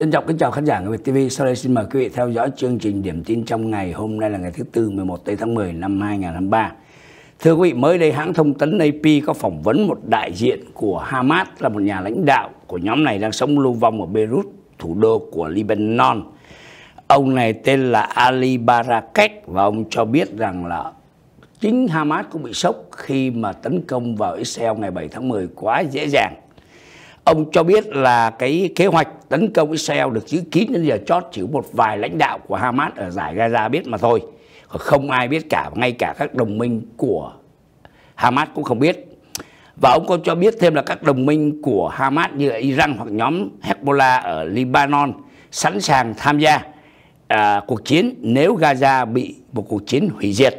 xin chào kính chào khán giả người Việt TV. Sau đây xin mời quý vị theo dõi chương trình điểm tin trong ngày. Hôm nay là ngày thứ Tư 11 tây tháng 10 năm 2023. Thưa quý vị, mới đây hãng thông tấn AP có phỏng vấn một đại diện của Hamas là một nhà lãnh đạo của nhóm này đang sống lưu vong ở Beirut, thủ đô của Lebanon. Ông này tên là Ali Barakat và ông cho biết rằng là chính Hamas cũng bị sốc khi mà tấn công vào Israel ngày 7 tháng 10 quá dễ dàng Ông cho biết là cái kế hoạch tấn công Israel được giữ kín đến giờ chót chỉ một vài lãnh đạo của Hamas ở giải Gaza biết mà thôi. Không ai biết cả, ngay cả các đồng minh của Hamas cũng không biết. Và ông còn cho biết thêm là các đồng minh của Hamas như Iran hoặc nhóm Hezbollah ở Lebanon sẵn sàng tham gia à, cuộc chiến nếu Gaza bị một cuộc chiến hủy diệt.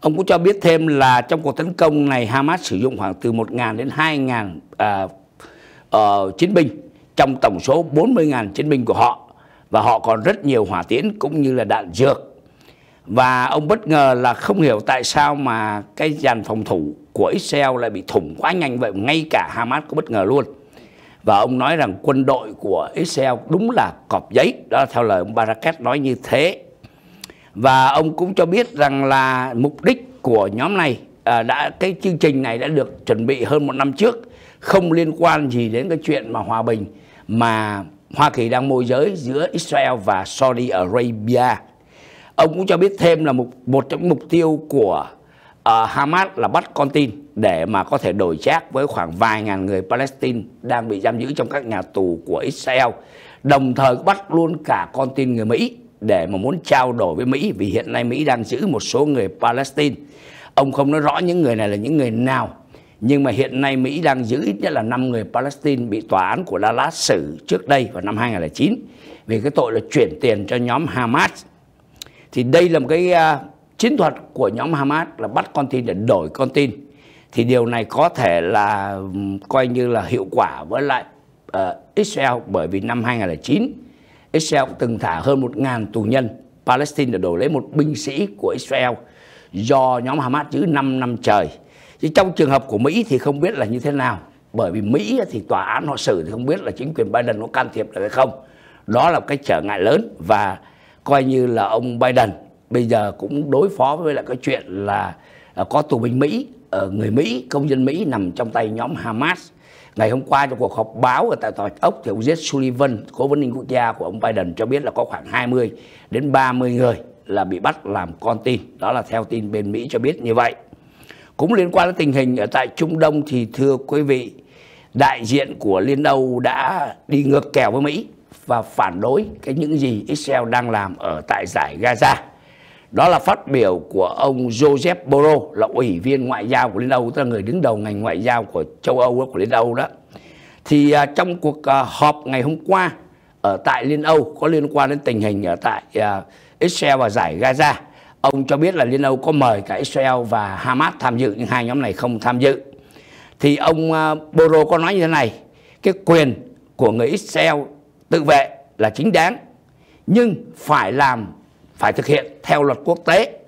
Ông cũng cho biết thêm là trong cuộc tấn công này Hamas sử dụng khoảng từ 1.000 đến 2.000 à, uh, chiến binh trong tổng số 40.000 chiến binh của họ và họ còn rất nhiều hỏa tiễn cũng như là đạn dược và ông bất ngờ là không hiểu tại sao mà cái dàn phòng thủ của Israel lại bị thủng quá nhanh vậy ngay cả Hamas cũng bất ngờ luôn và ông nói rằng quân đội của Israel đúng là cọp giấy đó theo lời ông Barakat nói như thế và ông cũng cho biết rằng là mục đích của nhóm này à, đã cái chương trình này đã được chuẩn bị hơn một năm trước không liên quan gì đến cái chuyện mà hòa bình mà Hoa Kỳ đang môi giới giữa Israel và Saudi Arabia. Ông cũng cho biết thêm là một, một trong mục tiêu của uh, Hamas là bắt con tin để mà có thể đổi trác với khoảng vài ngàn người Palestine đang bị giam giữ trong các nhà tù của Israel. Đồng thời bắt luôn cả con tin người Mỹ để mà muốn trao đổi với Mỹ vì hiện nay Mỹ đang giữ một số người Palestine. Ông không nói rõ những người này là những người nào nhưng mà hiện nay Mỹ đang giữ ít nhất là 5 người Palestine bị tòa án của Dallas xử trước đây vào năm 2009 vì cái tội là chuyển tiền cho nhóm Hamas. Thì đây là một cái uh, chiến thuật của nhóm Hamas là bắt con tin để đổi con tin. Thì điều này có thể là um, coi như là hiệu quả với lại uh, Israel bởi vì năm 2009 Israel từng thả hơn 1.000 tù nhân Palestine để đổi lấy một binh sĩ của Israel do nhóm Hamas giữ 5 năm trời chứ trong trường hợp của Mỹ thì không biết là như thế nào bởi vì Mỹ thì tòa án họ xử thì không biết là chính quyền Biden có can thiệp được hay không đó là cái trở ngại lớn và coi như là ông Biden bây giờ cũng đối phó với lại cái chuyện là à, có tù binh Mỹ ờ, người Mỹ công dân Mỹ nằm trong tay nhóm Hamas ngày hôm qua trong cuộc họp báo ở tại tòa ốc thì ông Jed Sullivan cố vấn an quốc gia của ông Biden cho biết là có khoảng 20 đến 30 người là bị bắt làm con tin đó là theo tin bên Mỹ cho biết như vậy cũng liên quan đến tình hình ở tại Trung Đông thì thưa quý vị, đại diện của Liên Âu đã đi ngược kèo với Mỹ và phản đối cái những gì Israel đang làm ở tại giải Gaza. Đó là phát biểu của ông Joseph Borrell là ủy viên ngoại giao của Liên Âu, tức là người đứng đầu ngành ngoại giao của châu Âu của Liên Âu đó. Thì à, trong cuộc à, họp ngày hôm qua ở tại Liên Âu có liên quan đến tình hình ở tại à, Israel và giải Gaza Ông cho biết là Liên Âu có mời cả Israel và Hamas tham dự nhưng hai nhóm này không tham dự. Thì ông à, Boro có nói như thế này, cái quyền của người Israel tự vệ là chính đáng nhưng phải làm phải thực hiện theo luật quốc tế.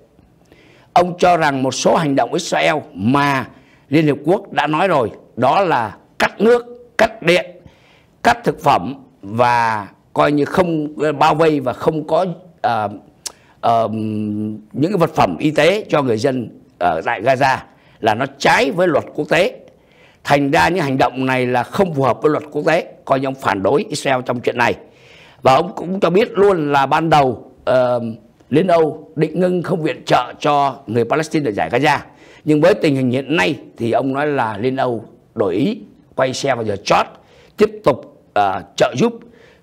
Ông cho rằng một số hành động Israel mà Liên Hiệp Quốc đã nói rồi đó là cắt nước, cắt điện, cắt thực phẩm và coi như không bao vây và không có uh, uh, những cái vật phẩm y tế cho người dân ở tại Gaza là nó trái với luật quốc tế. Thành ra những hành động này là không phù hợp với luật quốc tế, coi như ông phản đối Israel trong chuyện này. Và ông cũng cho biết luôn là ban đầu uh, Liên Âu định ngưng không viện trợ cho người Palestine ở giải Gaza. Nhưng với tình hình hiện nay thì ông nói là Liên Âu đổi ý, quay xe vào giờ chót, tiếp tục uh, trợ giúp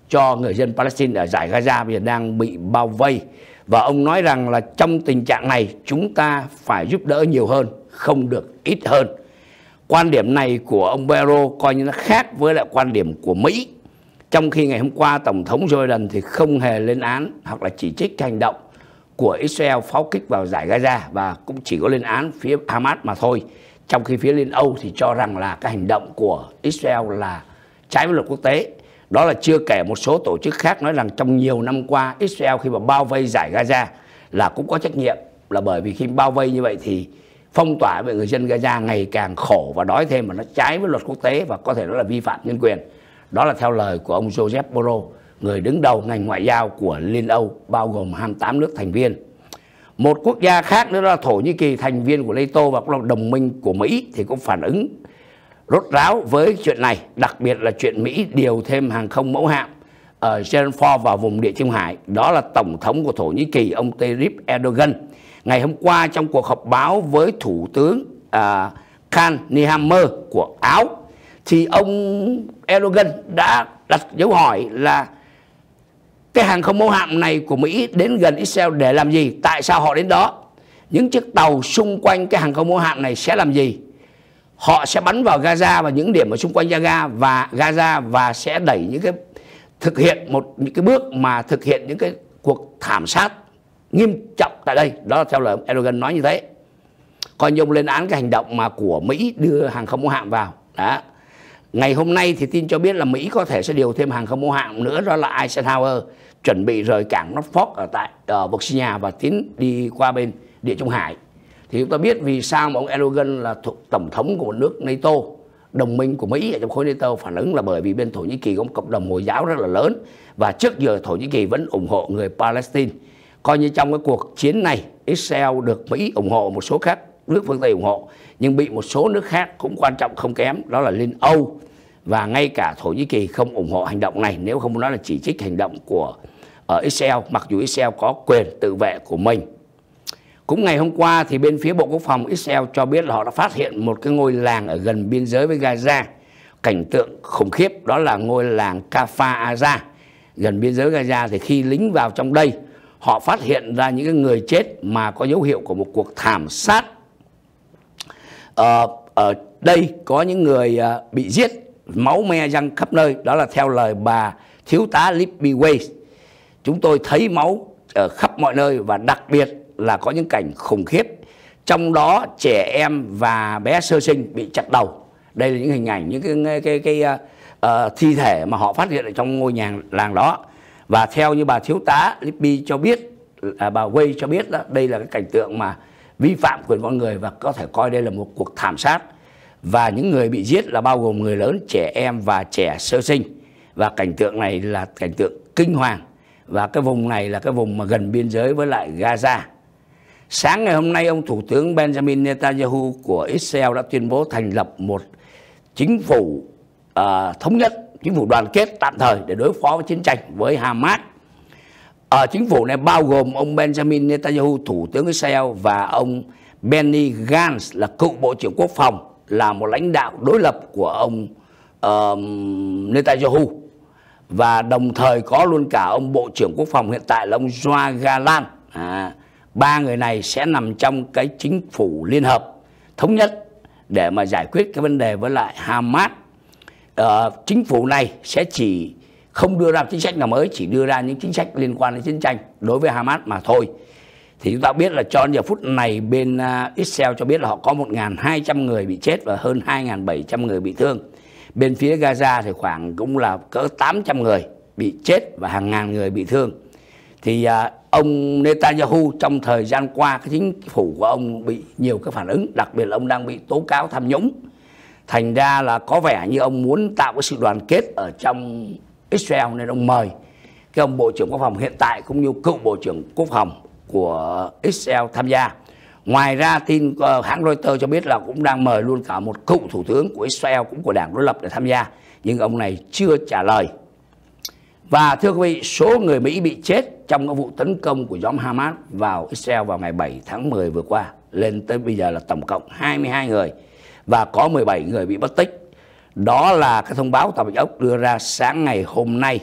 cho người dân Palestine ở giải Gaza bây giờ đang bị bao vây và ông nói rằng là trong tình trạng này chúng ta phải giúp đỡ nhiều hơn, không được ít hơn. Quan điểm này của ông Bero coi như nó khác với lại quan điểm của Mỹ. Trong khi ngày hôm qua Tổng thống Joe Jordan thì không hề lên án hoặc là chỉ trích hành động của Israel pháo kích vào giải Gaza và cũng chỉ có lên án phía Hamas mà thôi. Trong khi phía Liên Âu thì cho rằng là cái hành động của Israel là trái với luật quốc tế đó là chưa kể một số tổ chức khác nói rằng trong nhiều năm qua Israel khi mà bao vây giải Gaza là cũng có trách nhiệm là bởi vì khi bao vây như vậy thì phong tỏa về người dân Gaza ngày càng khổ và đói thêm mà nó trái với luật quốc tế và có thể đó là vi phạm nhân quyền. Đó là theo lời của ông Joseph Borrell, người đứng đầu ngành ngoại giao của Liên Âu bao gồm 28 nước thành viên. Một quốc gia khác nữa là Thổ Nhĩ Kỳ thành viên của NATO và cũng là đồng minh của Mỹ thì cũng phản ứng rốt ráo với chuyện này, đặc biệt là chuyện Mỹ điều thêm hàng không mẫu hạm ở Genfor Ford vào vùng địa Trung Hải. Đó là Tổng thống của Thổ Nhĩ Kỳ, ông Tayyip Erdogan. Ngày hôm qua trong cuộc họp báo với Thủ tướng uh, Khan Nihammer của Áo, thì ông Erdogan đã đặt dấu hỏi là cái hàng không mẫu hạm này của Mỹ đến gần Israel để làm gì? Tại sao họ đến đó? Những chiếc tàu xung quanh cái hàng không mẫu hạm này sẽ làm gì? họ sẽ bắn vào Gaza và những điểm ở xung quanh Gaza và Gaza và sẽ đẩy những cái thực hiện một những cái bước mà thực hiện những cái cuộc thảm sát nghiêm trọng tại đây đó là theo lời ông Erdogan nói như thế còn ông lên án cái hành động mà của Mỹ đưa hàng không mẫu hạm vào đó ngày hôm nay thì tin cho biết là Mỹ có thể sẽ điều thêm hàng không mẫu hạm nữa đó là Eisenhower chuẩn bị rời cảng Norfolk ở tại ở ờ, Virginia và tiến đi qua bên địa Trung Hải thì chúng ta biết vì sao mà ông Erdogan là thuộc tổng thống của một nước NATO đồng minh của Mỹ ở trong khối NATO phản ứng là bởi vì bên Thổ Nhĩ Kỳ có một cộng đồng Hồi giáo rất là lớn và trước giờ Thổ Nhĩ Kỳ vẫn ủng hộ người Palestine. Coi như trong cái cuộc chiến này Israel được Mỹ ủng hộ một số khác nước phương Tây ủng hộ nhưng bị một số nước khác cũng quan trọng không kém đó là Liên Âu và ngay cả Thổ Nhĩ Kỳ không ủng hộ hành động này nếu không nói là chỉ trích hành động của ở ờ, Israel mặc dù Israel có quyền tự vệ của mình cũng ngày hôm qua thì bên phía Bộ Quốc phòng Israel cho biết là họ đã phát hiện một cái ngôi làng ở gần biên giới với Gaza. Cảnh tượng khủng khiếp đó là ngôi làng Kafa Aza. Gần biên giới Gaza thì khi lính vào trong đây họ phát hiện ra những cái người chết mà có dấu hiệu của một cuộc thảm sát. Ờ, ở đây có những người ờ, bị giết máu me răng khắp nơi đó là theo lời bà thiếu tá Libby Weiss chúng tôi thấy máu ở khắp mọi nơi và đặc biệt là có những cảnh khủng khiếp trong đó trẻ em và bé sơ sinh bị chặt đầu đây là những hình ảnh những cái cái cái, cái uh, thi thể mà họ phát hiện ở trong ngôi nhà làng đó và theo như bà thiếu tá Lippi cho biết à, bà Way cho biết đó đây là cái cảnh tượng mà vi phạm quyền con người và có thể coi đây là một cuộc thảm sát và những người bị giết là bao gồm người lớn, trẻ em và trẻ sơ sinh và cảnh tượng này là cảnh tượng kinh hoàng và cái vùng này là cái vùng mà gần biên giới với lại Gaza Sáng ngày hôm nay, ông Thủ tướng Benjamin Netanyahu của Israel đã tuyên bố thành lập một chính phủ uh, thống nhất, chính phủ đoàn kết tạm thời để đối phó với chiến tranh với Hamas. uh, chính phủ này bao gồm ông Benjamin Netanyahu, Thủ tướng Israel và ông Benny Gantz là cựu Bộ trưởng Quốc phòng, là một lãnh đạo đối lập của ông uh, Netanyahu và đồng thời có luôn cả ông Bộ trưởng Quốc phòng hiện tại là ông Joa Galan. À, ba người này sẽ nằm trong cái chính phủ liên hợp thống nhất để mà giải quyết cái vấn đề với lại Hamas. Ờ, chính phủ này sẽ chỉ không đưa ra chính sách nào mới, chỉ đưa ra những chính sách liên quan đến chiến tranh đối với Hamas mà thôi. Thì chúng ta biết là cho giờ phút này bên à, Israel cho biết là họ có 1.200 người bị chết và hơn 2.700 người bị thương. Bên phía Gaza thì khoảng cũng là cỡ 800 người bị chết và hàng ngàn người bị thương thì à, ông Netanyahu trong thời gian qua cái chính phủ của ông bị nhiều cái phản ứng đặc biệt là ông đang bị tố cáo tham nhũng thành ra là có vẻ như ông muốn tạo cái sự đoàn kết ở trong Israel nên ông mời cái ông bộ trưởng quốc phòng hiện tại cũng như cựu bộ trưởng quốc phòng của Israel tham gia ngoài ra tin uh, hãng Reuters cho biết là cũng đang mời luôn cả một cựu thủ tướng của Israel cũng của đảng đối lập để tham gia nhưng ông này chưa trả lời và thưa quý vị, số người Mỹ bị chết trong các vụ tấn công của nhóm Hamas vào Israel vào ngày 7 tháng 10 vừa qua lên tới bây giờ là tổng cộng 22 người và có 17 người bị mất tích. Đó là cái thông báo tổng Bạch Ốc đưa ra sáng ngày hôm nay.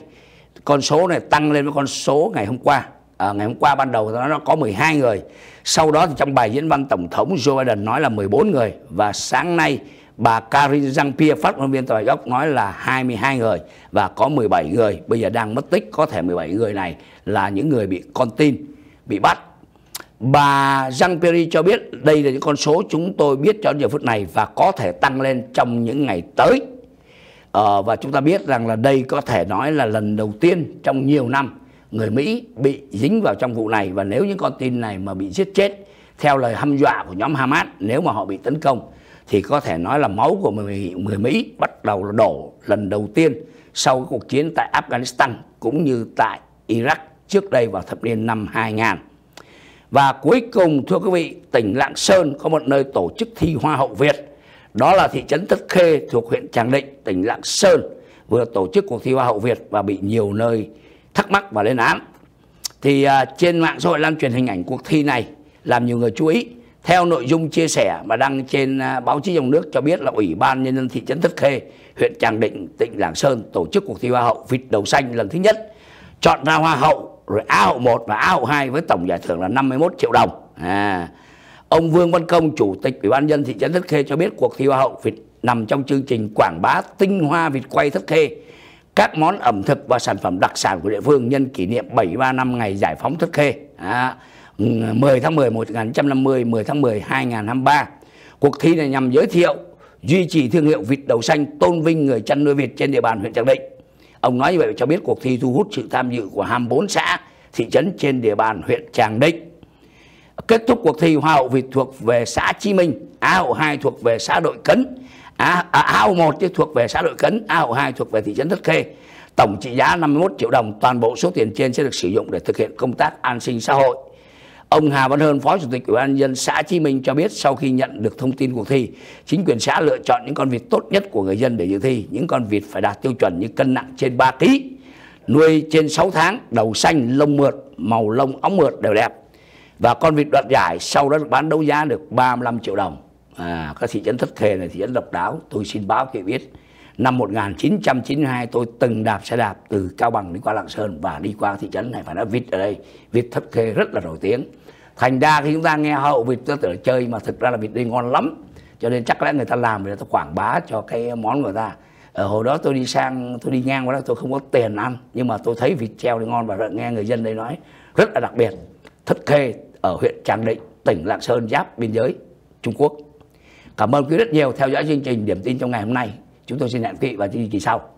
Con số này tăng lên với con số ngày hôm qua. À, ngày hôm qua ban đầu nó có 12 người. Sau đó thì trong bài diễn văn Tổng thống Joe Biden nói là 14 người và sáng nay Bà Karin Jean-Pierre, phát ngôn viên tòa gốc nói là 22 người và có 17 người bây giờ đang mất tích. Có thể 17 người này là những người bị con tin, bị bắt. Bà Jean-Pierre cho biết đây là những con số chúng tôi biết cho giờ phút này và có thể tăng lên trong những ngày tới. Ờ, và chúng ta biết rằng là đây có thể nói là lần đầu tiên trong nhiều năm người Mỹ bị dính vào trong vụ này và nếu những con tin này mà bị giết chết theo lời hăm dọa của nhóm Hamas nếu mà họ bị tấn công thì có thể nói là máu của người, người Mỹ bắt đầu đổ lần đầu tiên sau cuộc chiến tại Afghanistan cũng như tại Iraq trước đây vào thập niên năm 2000. Và cuối cùng thưa quý vị, tỉnh Lạng Sơn có một nơi tổ chức thi Hoa hậu Việt. Đó là thị trấn Tất Khê thuộc huyện Tràng Định, tỉnh Lạng Sơn vừa tổ chức cuộc thi Hoa hậu Việt và bị nhiều nơi thắc mắc và lên án. Thì uh, trên mạng xã hội lan truyền hình ảnh cuộc thi này làm nhiều người chú ý theo nội dung chia sẻ mà đăng trên à, báo chí trong nước cho biết là Ủy ban Nhân dân thị trấn Thất Khê, huyện Tràng Định, tỉnh Lạng Sơn tổ chức cuộc thi Hoa hậu vịt đầu xanh lần thứ nhất. Chọn ra Hoa hậu, rồi A hậu 1 và A hậu 2 với tổng giải thưởng là 51 triệu đồng. À, ông Vương Văn Công, Chủ tịch Ủy ban Nhân dân thị trấn Thất Khê cho biết cuộc thi Hoa hậu vịt nằm trong chương trình quảng bá tinh hoa vịt quay Thất Khê các món ẩm thực và sản phẩm đặc sản của địa phương nhân kỷ niệm 73 năm ngày giải phóng Thất Khê. À, 10 tháng 10 1950, 10 tháng 10 2023. Cuộc thi này nhằm giới thiệu, duy trì thương hiệu vịt đầu xanh, tôn vinh người chăn nuôi vịt trên địa bàn huyện Tràng Định. Ông nói như vậy cho biết cuộc thi thu hút sự tham dự của 24 xã, thị trấn trên địa bàn huyện Tràng Định. Kết thúc cuộc thi Hoa hậu vịt thuộc về xã Chí Minh, Á hậu 2 thuộc về xã Đội Cấn, Á, à, Á hậu 1 thuộc về xã Đội Cấn, Á hậu 2 thuộc về thị trấn Thất Khê. Tổng trị giá 51 triệu đồng, toàn bộ số tiền trên sẽ được sử dụng để thực hiện công tác an sinh xã hội. Ông Hà Văn Hơn, Phó Chủ tịch Ủy ban nhân dân xã Chí Minh cho biết sau khi nhận được thông tin cuộc thi, chính quyền xã lựa chọn những con vịt tốt nhất của người dân để dự thi. Những con vịt phải đạt tiêu chuẩn như cân nặng trên 3 kg, nuôi trên 6 tháng, đầu xanh, lông mượt, màu lông óng mượt đều đẹp. Và con vịt đoạt giải sau đó được bán đấu giá được 35 triệu đồng. À, các thị trấn Thất thề này thì trấn độc đáo, tôi xin báo kệ biết. Năm 1992 tôi từng đạp xe đạp từ Cao Bằng đi qua Lạng Sơn và đi qua thị trấn này phải nói vịt ở đây. Vịt Thất Khê rất là nổi tiếng thành ra khi chúng ta nghe hậu vịt ta tưởng chơi mà thực ra là vịt đây ngon lắm cho nên chắc lẽ người ta làm người ta quảng bá cho cái món của ta ở hồi đó tôi đi sang tôi đi ngang qua đó tôi không có tiền ăn nhưng mà tôi thấy vịt treo thì ngon và nghe người dân đây nói rất là đặc biệt thất khê ở huyện tràng định tỉnh lạng sơn giáp biên giới trung quốc cảm ơn quý rất nhiều theo dõi chương trình điểm tin trong ngày hôm nay chúng tôi xin hẹn quý vị vào chương trình kỳ sau